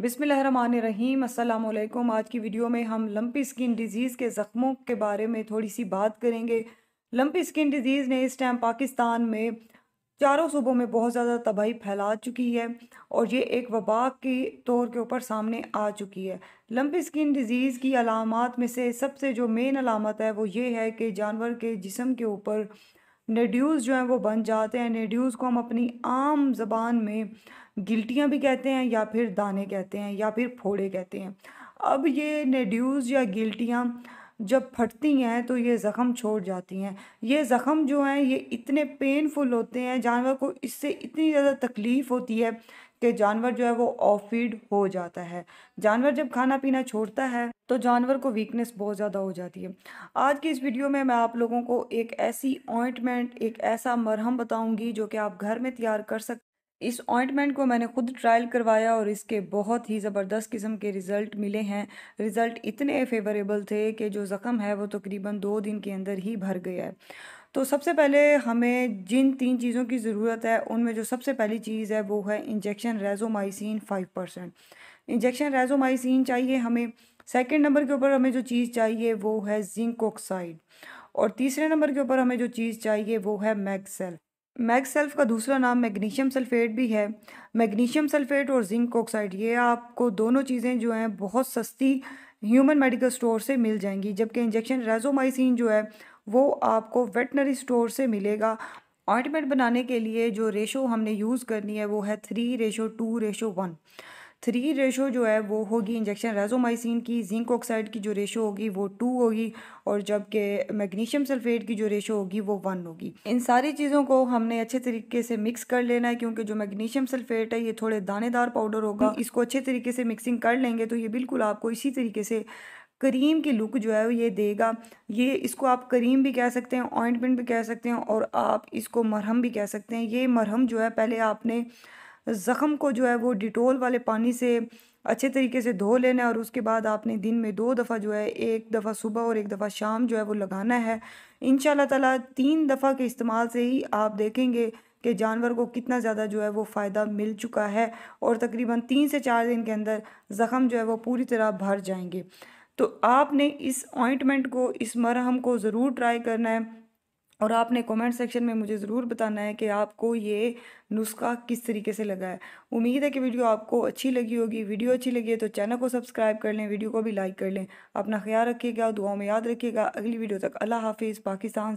बिसमीम अल्लाम आज की वीडियो में हम लम्पी स्किन डिजीज़ के ज़ख्मों के बारे में थोड़ी सी बात करेंगे लम्पी स्किन डिजीज़ ने इस टाइम पाकिस्तान में चारों सूबों में बहुत ज़्यादा तबाही फैला चुकी है और ये एक वबा के तौर के ऊपर सामने आ चुकी है लंपी स्किन डिजीज़ की अलामत में से सबसे जो मेन अलामत है वो ये है कि जानवर के जिसम के ऊपर नेड्यूज़ जो हैं वो बन जाते हैं नेड्यूज़ को हम अपनी आम जबान में गिल्टियाँ भी कहते हैं या फिर दाने कहते हैं या फिर फोड़े कहते हैं अब ये नेड्यूज़ या गिल्टियाँ जब फटती हैं तो ये ज़ख़म छोड़ जाती हैं ये ज़ख़म जो हैं ये इतने पेनफुल होते हैं जानवर को इससे इतनी ज़्यादा तकलीफ़ होती है कि जानवर जो है वो ऑफ फीड हो जाता है जानवर जब खाना पीना छोड़ता है तो जानवर को वीकनेस बहुत ज़्यादा हो जाती है आज की इस वीडियो में मैं आप लोगों को एक ऐसी ऑइंटमेंट एक ऐसा मरहम बताऊंगी जो कि आप घर में तैयार कर सकते इस ऑइंटमेंट को मैंने खुद ट्रायल करवाया और इसके बहुत ही ज़बरदस्त किस्म के रिज़ल्ट मिले हैं रिज़ल्ट इतने फेवरेबल थे कि जो ज़ख़म है वो तकरीबन तो दो दिन के अंदर ही भर गया है तो सबसे पहले हमें जिन तीन चीज़ों की ज़रूरत है उनमें जो सबसे पहली चीज़ है वो है injection rezomycin five percent injection rezomycin चाहिए हमें सेकेंड नंबर के ऊपर हमें जो चीज़ चाहिए वो है जिंक ऑक्साइड और तीसरे नंबर के ऊपर हमें जो चीज़ चाहिए वो है मैगसेल्फ मैग सेल्फ का दूसरा नाम मैग्नीशियम सल्फेट भी है मैग्नीशियम सल्फेट और जिंक ऑक्साइड ये आपको दोनों चीज़ें जो हैं बहुत सस्ती ह्यूमन मेडिकल स्टोर से मिल जाएंगी जबकि इंजेक्शन रेजोमाइसिन जो है वो आपको वेटनरी स्टोर से मिलेगा ऑइंटमेंट बनाने के लिए जो रेशो हमने यूज़ करनी है वो है three ratio two ratio one three ratio जो है वो होगी इंजेक्शन रेजोमाइसिन की जिंक ऑक्साइड की जो रेशो होगी वो टू होगी और जबकि मैग्नीशियम सल्फेट की जो रेशो होगी वो वन होगी इन सारी चीज़ों को हमने अच्छे तरीके से मिक्स कर लेना है क्योंकि जो मैग्नीशियम सल्फेट है ये थोड़े दानेदार पाउडर होगा इसको अच्छे तरीके से मिक्सिंग कर लेंगे तो ये बिल्कुल आपको इसी तरीके से करीम की लुक जो है वो ये देगा ये इसको आप करीम भी कह सकते हैं ऑइंटमेंट भी कह सकते हैं और आप इसको मरहम भी कह सकते हैं ये मरहम जो है पहले आपने ज़ख़म को जो है वो डिटोल वाले पानी से अच्छे तरीके से धो लेना है और उसके बाद आपने दिन में दो दफ़ा जो है एक दफ़ा सुबह और एक दफ़ा शाम जो है वो लगाना है इन ताला तीन दफ़ा के इस्तेमाल से ही आप देखेंगे कि जानवर को कितना ज़्यादा जो है वो फ़ायदा मिल चुका है और तकरीबन तीन से चार दिन के अंदर ज़ख़म जो है वो पूरी तरह भर जाएंगे तो आपने इस ऑइंटमेंट को इस मरहम को ज़रूर ट्राई करना है और आपने कमेंट सेक्शन में मुझे ज़रूर बताना है कि आपको ये नुस्खा किस तरीके से लगा है उम्मीद है कि वीडियो आपको अच्छी लगी होगी वीडियो अच्छी लगी है तो चैनल को सब्सक्राइब कर लें वीडियो को भी लाइक कर लें अपना ख्याल रखिएगा दुआओं में याद रखिएगा अगली वीडियो तक अल्लाह हाफिज़ पाकिस्तान